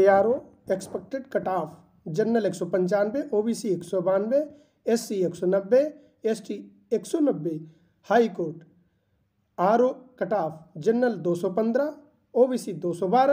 ए R O expected cut off general एक सौ पंचानवे ओ बी सी एक सौ बानवे एस सी एक सौ नब्बे एस टी एक सौ नब्बे high court R O cut off general दो सौ पंद्रह ओ बी सी दो सौ बारह